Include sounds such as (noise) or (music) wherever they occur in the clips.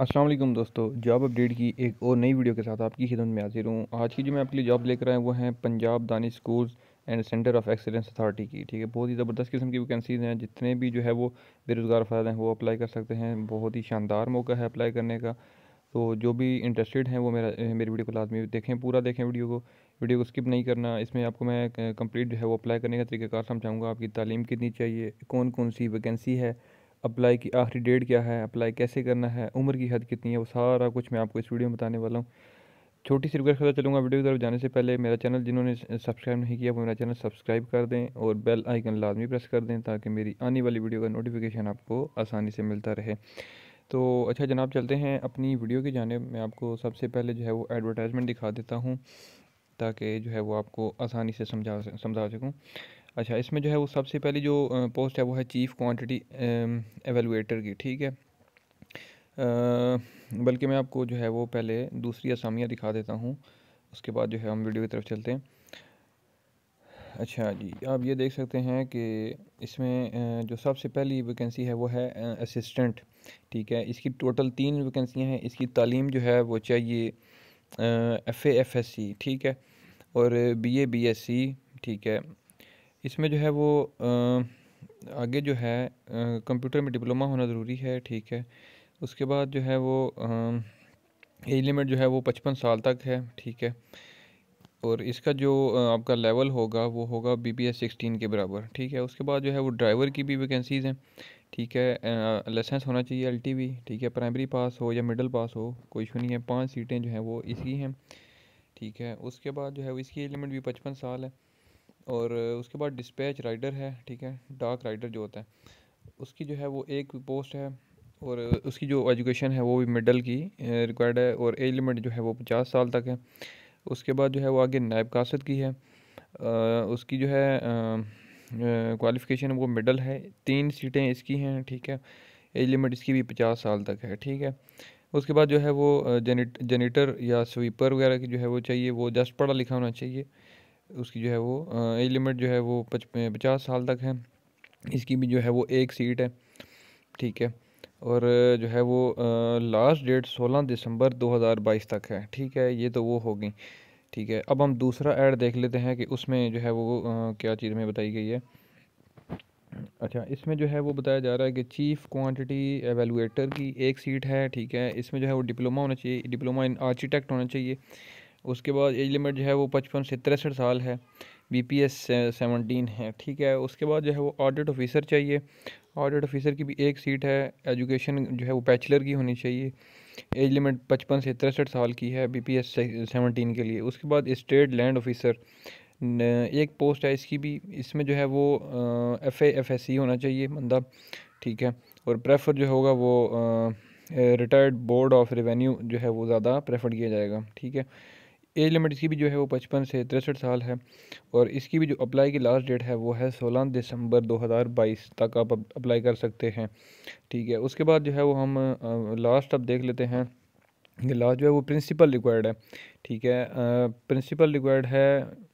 असलम दोस्तों job update की एक और नई वीडियो के साथ आपकी खिदमत में हाजिर हूँ आज की जो मैं आपके लिए जॉब लेकर आया वो है Punjab Danish schools and centre of excellence authority की ठीक है बहुत ही ज़बरदस्त किस्म की वैकेंसीज़ हैं जितने भी जो है वो बेरोज़गार अफराद हैं वो अप्लाई कर सकते हैं बहुत ही शानदार मौका है अप्लाई करने का तो जो भी इंटरेस्टेड हैं वो मेरा मेरी वीडियो को लाजमी देखें पूरा देखें वीडियो को वीडियो को स्किप नहीं करना इसमें आपको मैं कंप्लीट जो है वो अप्लाई करने का तरीक़ाकार समझाऊँगा आपकी तालीम कितनी चाहिए कौन कौन सी वैकेंसी है अप्लाई की आखिरी डेट क्या है अप्लाई कैसे करना है उम्र की हद कितनी है वो सारा कुछ मैं आपको इस वीडियो में बताने वाला हूँ छोटी सी रिक्वेस्ट करता चलूँगा वीडियो की तरफ जाने से पहले मेरा चैनल जिन्होंने सब्सक्राइब नहीं किया वो मेरा चैनल सब्सक्राइब कर दें और बेल आइकन लाजमी प्रेस कर दें ताकि मेरी आने वाली वीडियो का नोटिफिकेशन आपको आसानी से मिलता रहे तो अच्छा जनाब चलते हैं अपनी वीडियो की जाने मैं आपको सबसे पहले जो है वो एडवर्टाइजमेंट दिखा देता हूँ ताकि जो है वो आपको आसानी से समझा समझा सकूँ अच्छा इसमें जो है वो सबसे पहली जो पोस्ट है वो है चीफ़ क्वांटिटी एवेलुएटर की ठीक है बल्कि मैं आपको जो है वो पहले दूसरी आसामियाँ दिखा देता हूँ उसके बाद जो है हम वीडियो की तरफ चलते हैं अच्छा जी आप ये देख सकते हैं कि इसमें जो सबसे पहली वैकेंसी है वो है असिस्टेंट ठीक है इसकी टोटल तीन वैकेंसियाँ हैं इसकी तालीम जो है वो चाहिए एफ़ एफ एस सी ठीक है और B A B S C ठीक है इसमें जो है वो आगे जो है कंप्यूटर में डिप्लोमा होना ज़रूरी है ठीक है उसके बाद जो है वो एज लिमिट जो है वो पचपन साल तक है ठीक है और इसका जो आपका लेवल होगा वो होगा बी पी एस सिक्सटीन के बराबर ठीक है उसके बाद जो है वो ड्राइवर की भी वैकेंसीज़ हैं ठीक है लाइसेंस होना चाहिए एल टी ठीक है प्राइमरी पास हो या मिडल पास हो कोई इशू नहीं है पाँच सीटें जो हैं वो इसकी हैं ठीक है उसके बाद जो है वो इसकी लिमिट भी पचपन साल है और उसके बाद डिस्पैच राइडर है ठीक है डार्क राइडर जो होता है उसकी जो है वो एक पोस्ट है और उसकी जो एजुकेशन है वो भी मिडल की रिक्वायर्ड है और एज लिमिट जो है वो पचास साल तक है उसके बाद जो है वो आगे नायब कासद की है आ, उसकी जो है क्वालिफ़िकेशन वो मिडल है तीन सीटें इसकी हैं ठीक है एज लिमिट इसकी भी पचास साल तक है ठीक है उसके बाद जो है वो जनिट जनिटर या स्वीपर वगैरह की जो है वो चाहिए वो जस्ट पढ़ा लिखा होना चाहिए उसकी जो है वो एज लिमिट जो है वो पचास साल तक है इसकी भी जो है वो एक सीट है ठीक है और जो है वो लास्ट डेट 16 दिसंबर 2022 तक है ठीक है ये तो वो हो गई ठीक है अब हम दूसरा ऐड देख लेते हैं कि उसमें जो है वो आ, क्या चीज़ में बताई गई है अच्छा इसमें जो है वो बताया जा रहा है कि चीफ़ क्वांटिटी एवेलुएटर की एक सीट है ठीक है इसमें जो है वो डिप्लोमा होना चाहिए डिप्लोमा इन आर्किटेक्ट होना चाहिए उसके बाद एज लिमिट जो है वो पचपन से तिरसठ साल है बी पी एस सेवनटीन है ठीक है उसके बाद जो है वो ऑडिट ऑफिसर चाहिए ऑडिट ऑफिसर की भी एक सीट है एजुकेशन जो है वो बैचलर की होनी चाहिए एज लिमिट पचपन से तिरसठ साल की है बी पी एस सेवनटीन के लिए उसके बाद इस्टेट लैंड ऑफिसर एक पोस्ट है इसकी भी इसमें जो है वो एफ एफ एस सी होना चाहिए बंदा ठीक है और प्रेफर जो होगा वो रिटायर्ड बोर्ड ऑफ रेवेन्यू जो है वो ज़्यादा प्रेफर किया जाएगा ठीक है एज लिमिट इसकी भी जो है वो पचपन से तिरसठ साल है और इसकी भी जो अप्लाई की लास्ट डेट है वो है सोलह दिसंबर 2022 तक आप अप्लाई कर सकते हैं ठीक है उसके बाद जो है वो हम लास्ट अब देख लेते हैं कि लास्ट जो है वो प्रिंसिपल रिक्वायर्ड है ठीक है प्रिंसिपल रिक्वायर्ड है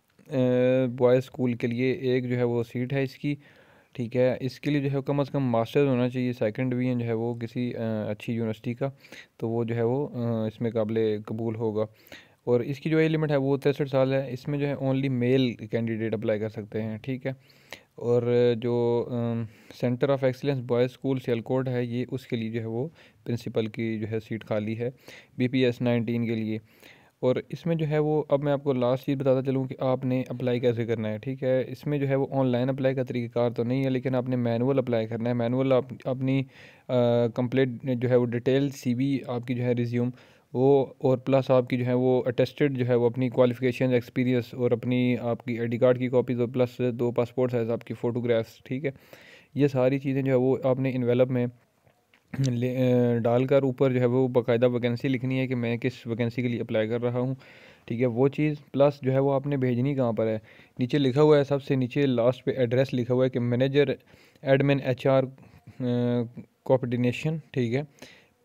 बॉयज़ स्कूल के लिए एक जो है वो सीट है इसकी ठीक है इसके लिए जो है कम अज़ कम मास्टर्स होना चाहिए सेकंड डिवीजन जो है वो किसी अच्छी यूनिवर्सिटी का तो वो जो है वो इसमें काबिल कबूल होगा और इसकी जो एज लिमिट है वो तिरसठ साल है इसमें जो है ओनली मेल कैंडिडेट अप्लाई कर सकते हैं ठीक है और जो centre of excellence boys school Sialkot है ये उसके लिए जो है वो प्रिंसिपल की जो है सीट खाली है बी पी एस नाइनटीन के लिए और इसमें जो है वो अब मैं आपको लास्ट चीज़ बताता चलूँ कि आपने अप्लाई कैसे करना है ठीक है इसमें जो है वो ऑनलाइन अप्लाई का तरीक़ाकार तो नहीं है लेकिन आपने मैनुअल अप्लाई करना है मैनुअल आप अपनी कंप्लीट जो है वो डिटेल सीवी आपकी जो है रिज्यूम वो और प्लस आपकी जो है वो अटेस्टेड जो है वो अपनी क्वालिफिकेशन एक्सपीरियंस और अपनी आपकी आई डी कार्ड की कॉपीज़ और प्लस दो पासपोर्ट साइज़ आपकी फ़ोटोग्राफ्स ठीक है ये सारी चीज़ें जो है वो आपने इन्वेलप में ले डालकर ऊपर जो है वो बाकायदा वैकेंसी लिखनी है कि मैं किस वैकेंसी के लिए अप्लाई कर रहा हूँ ठीक है वो चीज़ प्लस जो है वो आपने भेजनी कहाँ पर है नीचे लिखा हुआ है सबसे नीचे लास्ट पे एड्रेस लिखा हुआ है कि मैनेजर एडमिन एचआर आर ठीक है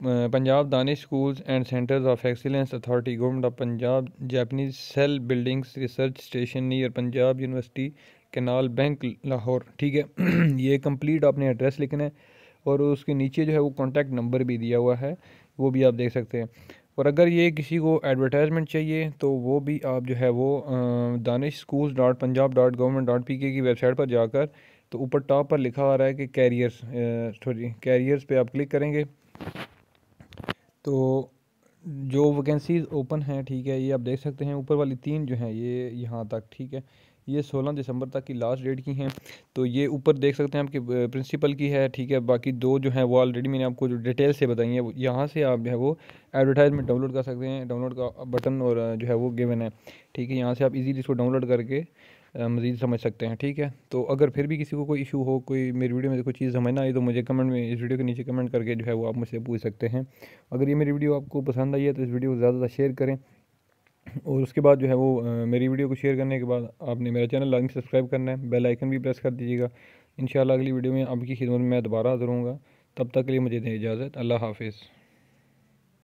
Punjab Danish schools and centres of excellence authority government of Punjab Japanese cell buildings research station near Punjab university canal bank Lahore ठीक है (clears throat) ये कंप्लीट आपने एड्रेस लिखना है और उसके नीचे जो है वो कॉन्टैक्ट नंबर भी दिया हुआ है वो भी आप देख सकते हैं और अगर ये किसी को एडवर्टाइजमेंट चाहिए तो वो भी आप जो है वो Danish school dot Punjab dot government dot P K की वेबसाइट पर जाकर तो ऊपर टॉप पर लिखा आ रहा है कि कैरियर्स सॉरी कैरियर्स पे आप क्लिक करेंगे तो जो वैकेंसीज़ ओपन हैं ठीक है ये आप देख सकते हैं ऊपर वाली तीन जो हैं ये यहाँ तक ठीक है ये 16 दिसंबर तक की लास्ट डेट की हैं तो ये ऊपर देख सकते हैं आपके प्रिंसिपल की है ठीक है बाकी दो जो हैं वो ऑलरेडी मैंने आपको जो डिटेल से बताई है यहाँ से आप जो है वो एडवर्टाइजमेंट डाउनलोड कर सकते हैं डाउनलोड का बटन और जो है वो गिवन है ठीक है यहाँ से आप इजीली इसको डाउनलोड करके मज़ीद समझ सकते हैं ठीक है तो अगर फिर भी किसी को कोई इशू हो कोई मेरी वीडियो में से कोई चीज़ समझ ना आई तो मुझे कमेंट में इस वीडियो के नीचे कमेंट करके जो है वो आप मुझसे पूछ सकते हैं अगर ये मेरी वीडियो आपको पसंद आई है तो इस वीडियो को ज़्यादा से शेयर करें और उसके बाद जो है वो मेरी वीडियो को शेयर करने के बाद आपने मेरा चैनल लाजमी सब्सक्राइब करना है बेल आइकन भी प्रेस कर दीजिएगा इन अगली वीडियो में आपकी खिदमत में मैं दोबारा हाजिर हूँगा तब तक के लिए मुझे दें इजाज़त अल्लाह हाफिज़